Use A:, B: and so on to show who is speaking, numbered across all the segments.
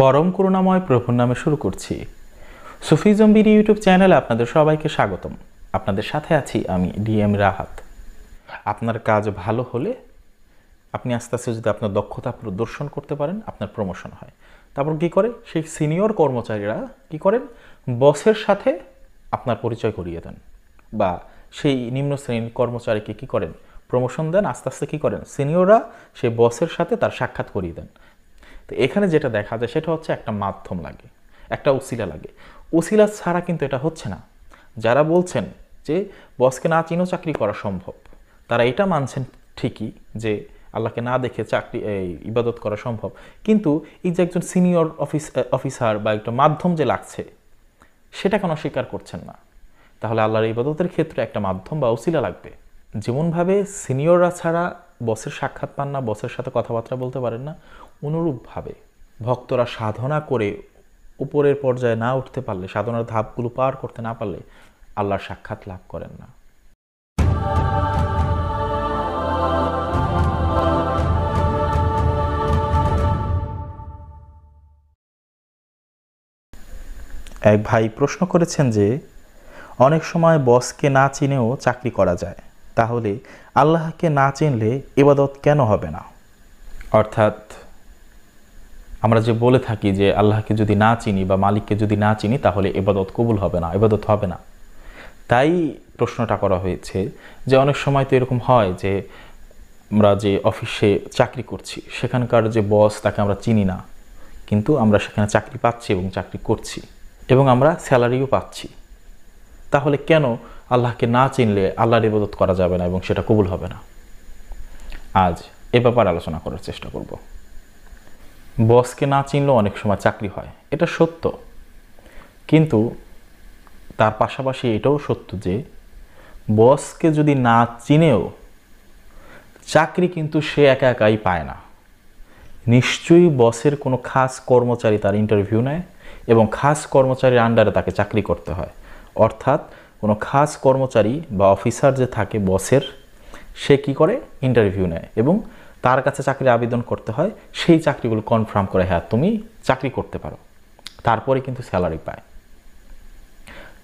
A: পরম করুণাময় প্রভুর নামে শুরু করছি সুফি জম্বির ইউটিউব চ্যানেলে আপনাদের সবাইকে স্বাগতম আপনাদের সাথে আছি আমি ডিএম রাহাত আপনার কাজ ভালো হলে আপনি আস্তে আস্তে যদি আপনার দক্ষতা প্রদর্শন করতে পারেন আপনার প্রমোশন হয় তারপর কি করে সেই সিনিয়র কর্মচারীরা কি করেন বসের সাথে আপনার পরিচয় করিয়ে দেন বা সেই নিম্ন শ্রেণীর কর্মচারীকে কি করেন প্রমোশন দেন আস্তে আস্তে কী করেন সিনিয়ররা সেই বসের সাথে তার সাক্ষাৎ করিয়ে দেন তো এখানে যেটা দেখা যায় সেটা হচ্ছে একটা মাধ্যম লাগে একটা উসিলা লাগে উসিলা ছাড়া কিন্তু এটা হচ্ছে না যারা বলছেন যে বসকে না চিনো চাকরি করা সম্ভব তারা এটা মানছেন ঠিকই যে আল্লাহকে না দেখে চাকরি ইবাদত করা সম্ভব কিন্তু এই যে একজন সিনিয়র অফিস অফিসার বা একটা মাধ্যম যে লাগছে সেটা কেন স্বীকার করছেন না তাহলে আল্লাহর ইবাদতের ক্ষেত্রে একটা মাধ্যম বা ওসিলা লাগবে যেমনভাবে সিনিয়ররা ছাড়া বসের সাক্ষাৎ পান না বসের সাথে কথাবার্তা বলতে পারেন না অনুরূপভাবে ভক্তরা সাধনা করে উপরের পর্যায়ে না উঠতে পারলে সাধনার ধাপগুলো পার করতে না পারলে আল্লাহর সাক্ষাৎ লাভ করেন না এক ভাই প্রশ্ন করেছেন যে অনেক সময় বসকে না চিনেও চাকরি করা যায় তাহলে আল্লাহকে না চিনলে এবাদত কেন হবে না অর্থাৎ আমরা যে বলে থাকি যে আল্লাহকে যদি না চিনি বা মালিককে যদি না চিনি তাহলে এবাদত কবুল হবে না এবাদত হবে না তাই প্রশ্নটা করা হয়েছে যে অনেক সময় তো এরকম হয় যে আমরা যে অফিসে চাকরি করছি সেখানকার যে বস তাকে আমরা চিনি না কিন্তু আমরা সেখানে চাকরি পাচ্ছি এবং চাকরি করছি এবং আমরা স্যালারিও পাচ্ছি তাহলে কেন আল্লাহকে না চিনলে আল্লাহর ইবাদত করা যাবে না এবং সেটা কবুল হবে না আজ এ ব্যাপারে আলোচনা করার চেষ্টা করব বসকে না চিনলেও অনেক সময় চাকরি হয় এটা সত্য কিন্তু তার পাশাপাশি এটাও সত্য যে বসকে যদি না চিনেও চাকরি কিন্তু সে একা একাই পায় না নিশ্চয়ই বসের কোনো খাস কর্মচারী তার ইন্টারভিউ নেয় এবং খাস কর্মচারীর আন্ডারে তাকে চাকরি করতে হয় অর্থাৎ কোনো খাস কর্মচারী বা অফিসার যে থাকে বসের সে কি করে ইন্টারভিউ নেয় এবং তার কাছে চাকরি আবেদন করতে হয় সেই চাকরিগুলো কনফার্ম করে হ্যাঁ তুমি চাকরি করতে পারো তারপরে কিন্তু স্যালারি পায়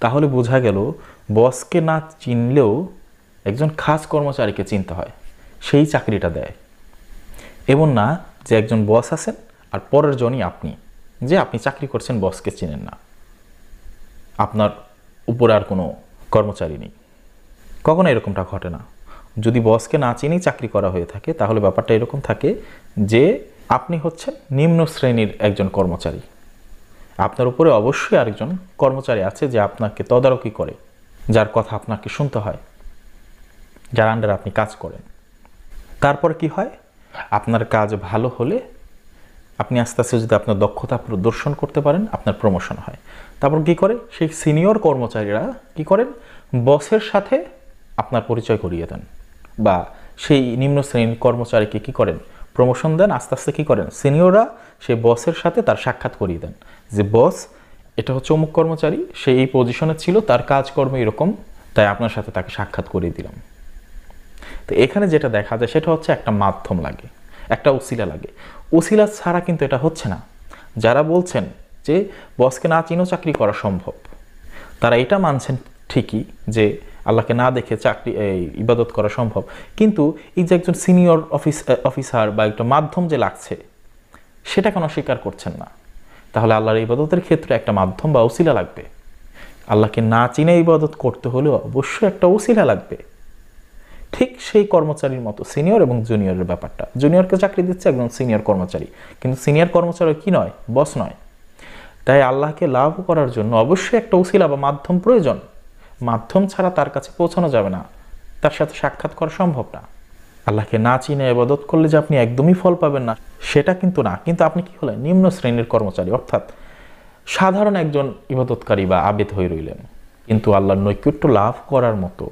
A: তাহলে বোঝা গেল বসকে না চিনলেও একজন খাস কর্মচারীকে চিনতে হয় সেই চাকরিটা দেয় এমন না যে একজন বস আছেন আর পরের জনই আপনি যে আপনি চাকরি করছেন বসকে চিনেন না আপনার উপরে আর কোনো কর্মচারী নেই কখনো এরকমটা ঘটে না যদি বসকে না চিনেই চাকরি করা হয়ে থাকে তাহলে ব্যাপারটা এরকম থাকে যে আপনি হচ্ছেন নিম্ন শ্রেণীর একজন কর্মচারী আপনার উপরে অবশ্যই আরেকজন কর্মচারী আছে যে আপনাকে তদারকি করে যার কথা আপনাকে শুনতে হয় যার আন্ডারে আপনি কাজ করেন তারপর কি হয় আপনার কাজ ভালো হলে আপনি আস্তে আস্তে যদি আপনার দক্ষতা প্রদর্শন করতে পারেন আপনার প্রমোশন হয় তারপর কি করে সেই সিনিয়র কর্মচারীরা কি করেন বসের সাথে আপনার পরিচয় করিয়ে দেন বা সেই নিম্ন শ্রেণীর কর্মচারীকে কি করেন প্রমোশন দেন আস্তে আস্তে কী করেন সিনিয়ররা সেই বসের সাথে তার সাক্ষাৎ করিয়ে দেন যে বস এটা হচ্ছে অমুক কর্মচারী সে এই পজিশনে ছিল তার কাজকর্ম এরকম তাই আপনার সাথে তাকে সাক্ষাৎ করিয়ে দিলাম তো এখানে যেটা দেখা যায় সেটা হচ্ছে একটা মাধ্যম লাগে একটা ওসিলা লাগে ওসিলা ছাড়া কিন্তু এটা হচ্ছে না যারা বলছেন যে বসকে না চিনো চাকরি করা সম্ভব তারা এটা মানছেন ঠিকই যে আল্লাহকে না দেখে চাকরি ইবাদত করা সম্ভব কিন্তু এই যে একজন সিনিয়র অফিস অফিসার বা একটা মাধ্যম যে লাগছে সেটা কেন স্বীকার করছেন না তাহলে আল্লাহর ইবাদতের ক্ষেত্রে একটা মাধ্যম বা ওসিলা লাগবে আল্লাহকে না চিনে ইবাদত করতে হলেও অবশ্যই একটা ওসিলা লাগবে ঠিক সেই কর্মচারীর মতো সিনিয়র এবং জুনিয়রের ব্যাপারটা জুনিয়রকে চাকরি দিচ্ছে একজন সিনিয়র কর্মচারী কিন্তু সিনিয়র কর্মচারী কি নয় বস নয় তাই আল্লাহকে লাভ করার জন্য অবশ্যই একটা ওসিলা বা মাধ্যম প্রয়োজন মাধ্যম ছাড়া তার কাছে পৌঁছানো যাবে না তার সাথে সাক্ষাৎ করা সম্ভব না আল্লাহকে না চিনে এবাদত করলে যে আপনি একদমই ফল পাবেন না সেটা কিন্তু না কিন্তু আপনি কি হলেন নিম্ন শ্রেণীর কর্মচারী অর্থাৎ সাধারণ একজন ইবাদতকারী বা আবেদ হয়ে রইলেন কিন্তু আল্লাহর নৈকট্য লাভ করার মতো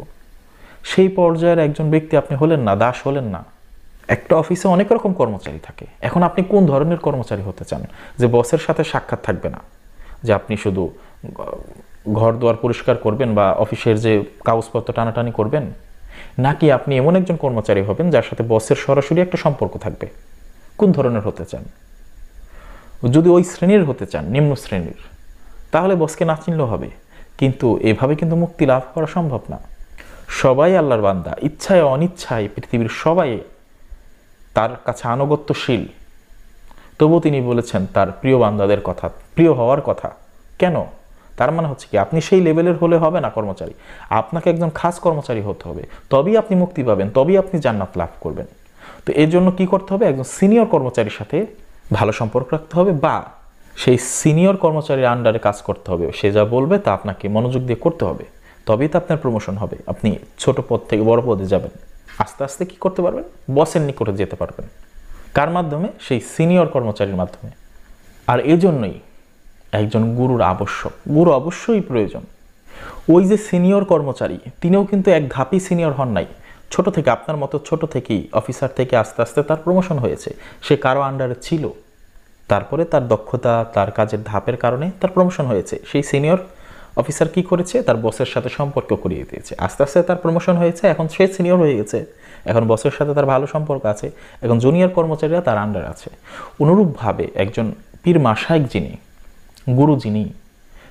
A: সেই পর্যায়ের একজন ব্যক্তি আপনি হলেন না দাস হলেন না একটা অফিসে অনেক রকম কর্মচারী থাকে এখন আপনি কোন ধরনের কর্মচারী হতে চান যে বসের সাথে সাক্ষাৎ থাকবে না যে আপনি শুধু ঘর দোয়ার পরিষ্কার করবেন বা অফিসের যে কাগজপত্র টানাটানি করবেন নাকি আপনি এমন একজন কর্মচারী হবেন যার সাথে বসের সরাসরি একটা সম্পর্ক থাকবে কোন ধরনের হতে চান যদি ওই শ্রেণীর হতে চান নিম্ন শ্রেণীর তাহলে বসকে না চিনলেও হবে কিন্তু এভাবে কিন্তু মুক্তি লাভ করা সম্ভব না সবাই আল্লাহর বান্দা ইচ্ছায় অনিচ্ছায় পৃথিবীর সবাই তার কাছে আনুগত্যশীল তবু তিনি বলেছেন তার প্রিয় বান্দাদের কথা প্রিয় হওয়ার কথা কেন তার মানে হচ্ছে কি আপনি সেই লেভেলের হলে হবে না কর্মচারী আপনাকে একজন খাস কর্মচারী হতে হবে তবেই আপনি মুক্তি পাবেন তবেই আপনি জান্নাত লাভ করবেন তো এর জন্য কি করতে হবে একজন সিনিয়র কর্মচারীর সাথে ভালো সম্পর্ক রাখতে হবে বা সেই সিনিয়র কর্মচারীর আন্ডারে কাজ করতে হবে সে যা বলবে তা আপনাকে মনোযোগ দিয়ে করতে হবে তবেই তো আপনার প্রমোশন হবে আপনি ছোট পদ থেকে বড় পদে যাবেন আস্তে আস্তে কি করতে পারবেন বসের নিকটে যেতে পারবেন কার মাধ্যমে সেই সিনিয়র কর্মচারীর মাধ্যমে আর এজন্যই একজন গুরুর আবশ্যক গুরু অবশ্যই প্রয়োজন ওই যে সিনিয়র কর্মচারী তিনিও কিন্তু এক ধাপি সিনিয়র হন নাই ছোট থেকে আপনার মতো ছোট থেকেই অফিসার থেকে আস্তে আস্তে তার প্রমোশন হয়েছে সে কারো আন্ডারে ছিল তারপরে তার দক্ষতা তার কাজের ধাপের কারণে তার প্রমোশন হয়েছে সেই সিনিয়র অফিসার কি করেছে তার বসের সাথে সম্পর্ক করিয়ে দিয়েছে আস্তে আস্তে তার প্রমোশন হয়েছে এখন সে সিনিয়র হয়ে গেছে এখন বসের সাথে তার ভালো সম্পর্ক আছে এখন জুনিয়র কর্মচারীরা তার আন্ডার আছে অনুরূপভাবে একজন পীর মাসায়ক যিনি গুরু যিনি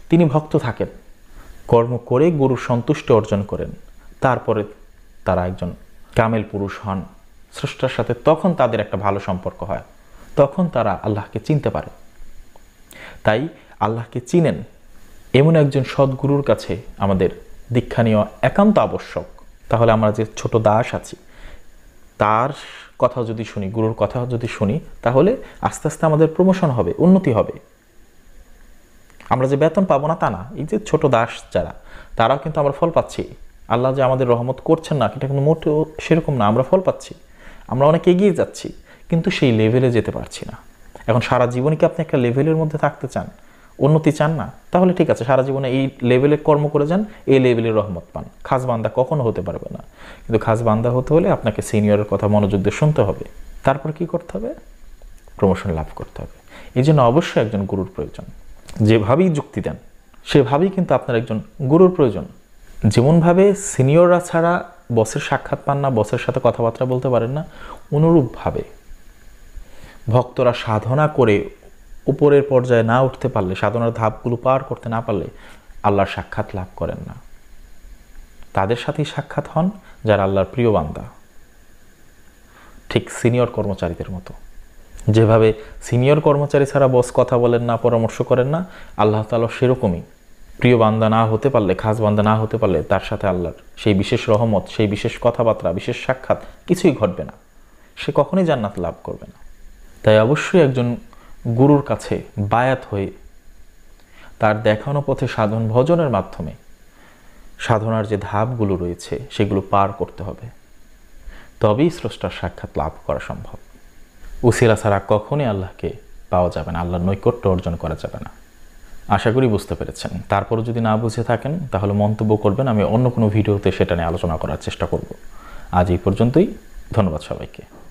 A: তিনি ভক্ত থাকেন কর্ম করে গুরু সন্তুষ্টি অর্জন করেন তারপরে তারা একজন কামেল পুরুষ হন স্রষ্টার সাথে তখন তাদের একটা ভালো সম্পর্ক হয় তখন তারা আল্লাহকে চিনতে পারে তাই আল্লাহকে চিনেন এমন একজন সদ্গুরুর কাছে আমাদের দীক্ষা নেওয়া একান্ত আবশ্যক তাহলে আমরা যে ছোট দাস আছি তার কথা যদি শুনি গুরুর কথা যদি শুনি তাহলে আস্তে আস্তে আমাদের প্রমোশন হবে উন্নতি হবে আমরা যে বেতন পাবো না তা না এই যে ছোট দাস যারা তারাও কিন্তু আমরা ফল পাচ্ছি আল্লাহ যে আমাদের রহমত করছেন না এটা কিন্তু মোটেও সেরকম না আমরা ফল পাচ্ছি আমরা অনেক এগিয়ে যাচ্ছি কিন্তু সেই লেভেলে যেতে পারছি না এখন সারা জীবনে কি আপনি একটা লেভেলের মধ্যে থাকতে চান উন্নতি চান না তাহলে ঠিক আছে সারা জীবনে এই লেভেলে কর্ম করে যান এই লেভেলের রহমত পান খাস বান্দা কখনো হতে পারবে না কিন্তু খাস বান্দা হতে হলে আপনাকে সিনিয়রের কথা মনোযোগ দিয়ে শুনতে হবে তারপর কি করতে হবে প্রমোশন লাভ করতে হবে এই জন্য অবশ্যই একজন গুরুর প্রয়োজন যেভাবেই যুক্তি দেন সেভাবেই কিন্তু আপনার একজন গুরুর প্রয়োজন যেমনভাবে সিনিয়ররা ছাড়া বসের সাক্ষাৎ পান না বসের সাথে কথাবার্তা বলতে পারেন না অনুরূপভাবে ভক্তরা সাধনা করে উপরের পর্যায়ে না উঠতে পারলে সাধনার ধাপগুলো পার করতে না পারলে আল্লাহর সাক্ষাৎ লাভ করেন না তাদের সাথেই সাক্ষাৎ হন যারা আল্লাহর প্রিয় বান্দা ঠিক সিনিয়র কর্মচারীদের মতো যেভাবে সিনিয়র কর্মচারী ছাড়া বস কথা বলেন না পরামর্শ করেন না আল্লাহ তালা সেরকমই প্রিয় বান্দা না হতে পারলে খাস বান্দা না হতে পারলে তার সাথে আল্লাহর সেই বিশেষ রহমত সেই বিশেষ কথাবার্তা বিশেষ সাক্ষাৎ কিছুই ঘটবে না সে কখনই জান্নাত লাভ করবে না তাই অবশ্যই একজন গুরুর কাছে বায়াত হয়ে তার দেখানো পথে সাধন ভজনের মাধ্যমে সাধনার যে ধাপগুলো রয়েছে সেগুলো পার করতে হবে তবেই স্রষ্টার সাক্ষাৎ লাভ করা সম্ভব উসিলা ছাড়া কখনই আল্লাহকে পাওয়া যাবে না আল্লাহর নৈকট্য অর্জন করা যাবে না আশা করি বুঝতে পেরেছেন তারপরও যদি না বুঝে থাকেন তাহলে মন্তব্য করবেন আমি অন্য কোনো ভিডিওতে সেটা নিয়ে আলোচনা করার চেষ্টা করব আজ এই পর্যন্তই ধন্যবাদ সবাইকে